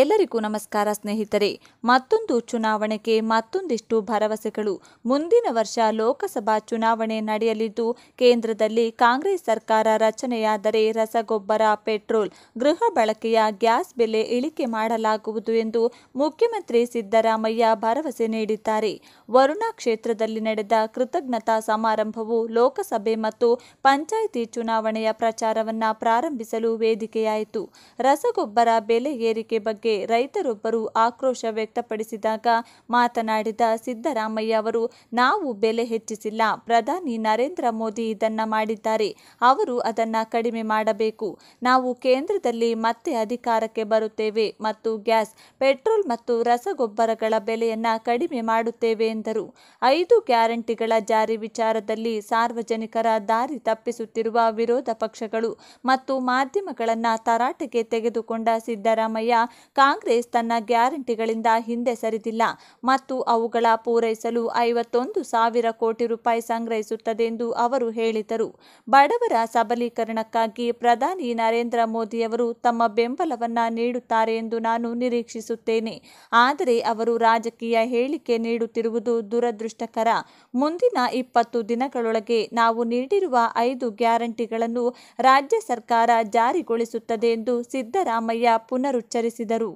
ಎಲ್ಲರಿಗೂ ನಮಸ್ಕಾರ ಸ್ನೇಹಿತರೆ ಮತ್ತೊಂದು ಚುನಾವಣೆಗೆ ಮತ್ತೊಂದಿಷ್ಟು ಭರವಸೆಗಳು ಮುಂದಿನ ವರ್ಷ ಲೋಕಸಭಾ ಚುನಾವಣೆ ನಡೆಯಲಿದ್ದು ಕೇಂದ್ರದಲ್ಲಿ ಕಾಂಗ್ರೆಸ್ ಸರ್ಕಾರ ರಚನೆಯಾದರೆ ರಸಗೊಬ್ಬರ ಪೆಟ್ರೋಲ್ ಗೃಹ ಬಳಕೆಯ ಗ್ಯಾಸ್ ಬೆಲೆ ಇಳಿಕೆ ಮಾಡಲಾಗುವುದು ಎಂದು ಮುಖ್ಯಮಂತ್ರಿ ಸಿದ್ದರಾಮಯ್ಯ ಭರವಸೆ ನೀಡಿದ್ದಾರೆ ವರುಣಾ ಕ್ಷೇತ್ರದಲ್ಲಿ ನಡೆದ ಕೃತಜ್ಞತಾ ಸಮಾರಂಭವು ಲೋಕಸಭೆ ಮತ್ತು ಪಂಚಾಯಿತಿ ಚುನಾವಣೆಯ ಪ್ರಚಾರವನ್ನು ಪ್ರಾರಂಭಿಸಲು ವೇದಿಕೆಯಾಯಿತು ರಸಗೊಬ್ಬರ ಬೆಲೆ ಏರಿಕೆ ಬಗ್ಗೆ ಬಗ್ಗೆ ರೈತರೊಬ್ಬರು ಆಕ್ರೋಶ ವ್ಯಕ್ತಪಡಿಸಿದಾಗ ಮಾತನಾಡಿದ ಸಿದ್ದರಾಮಯ್ಯ ಅವರು ನಾವು ಬೆಲೆ ಹೆಚ್ಚಿಸಿಲ್ಲ ಪ್ರಧಾನಿ ನರೇಂದ್ರ ಮೋದಿ ಇದನ್ನ ಮಾಡಿದ್ದಾರೆ ಅವರು ಅದನ್ನ ಕಡಿಮೆ ಮಾಡಬೇಕು ನಾವು ಕೇಂದ್ರದಲ್ಲಿ ಮತ್ತೆ ಅಧಿಕಾರಕ್ಕೆ ಬರುತ್ತೇವೆ ಮತ್ತು ಗ್ಯಾಸ್ ಪೆಟ್ರೋಲ್ ಮತ್ತು ರಸಗೊಬ್ಬರಗಳ ಬೆಲೆಯನ್ನ ಕಡಿಮೆ ಮಾಡುತ್ತೇವೆ ಎಂದರು ಐದು ಗ್ಯಾರಂಟಿಗಳ ಜಾರಿ ವಿಚಾರದಲ್ಲಿ ಸಾರ್ವಜನಿಕರ ದಾರಿ ತಪ್ಪಿಸುತ್ತಿರುವ ವಿರೋಧ ಪಕ್ಷಗಳು ಮತ್ತು ಮಾಧ್ಯಮಗಳನ್ನು ತರಾಟೆಗೆ ತೆಗೆದುಕೊಂಡ ಸಿದ್ದರಾಮಯ್ಯ ಕಾಂಗ್ರೆಸ್ ತನ್ನ ಗ್ಯಾರಂಟಿಗಳಿಂದ ಹಿಂದೆ ಸರಿದಿಲ್ಲ ಮತ್ತು ಅವುಗಳ ಪೂರೈಸಲು ಐವತ್ತೊಂದು ಸಾವಿರ ಕೋಟಿ ರೂಪಾಯಿ ಸಂಗ್ರಹಿಸುತ್ತದೆ ಎಂದು ಅವರು ಹೇಳಿದರು ಬಡವರ ಸಬಲೀಕರಣಕ್ಕಾಗಿ ಪ್ರಧಾನಿ ನರೇಂದ್ರ ಮೋದಿಯವರು ತಮ್ಮ ಬೆಂಬಲವನ್ನು ನೀಡುತ್ತಾರೆ ಎಂದು ನಾನು ನಿರೀಕ್ಷಿಸುತ್ತೇನೆ ಆದರೆ ಅವರು ರಾಜಕೀಯ ಹೇಳಿಕೆ ನೀಡುತ್ತಿರುವುದು ದುರದೃಷ್ಟಕರ ಮುಂದಿನ ಇಪ್ಪತ್ತು ದಿನಗಳೊಳಗೆ ನಾವು ನೀಡಿರುವ ಐದು ಗ್ಯಾರಂಟಿಗಳನ್ನು ರಾಜ್ಯ ಸರ್ಕಾರ ಜಾರಿಗೊಳಿಸುತ್ತದೆ ಎಂದು ಸಿದ್ದರಾಮಯ್ಯ ಪುನರುಚ್ಚರಿಸಿದರು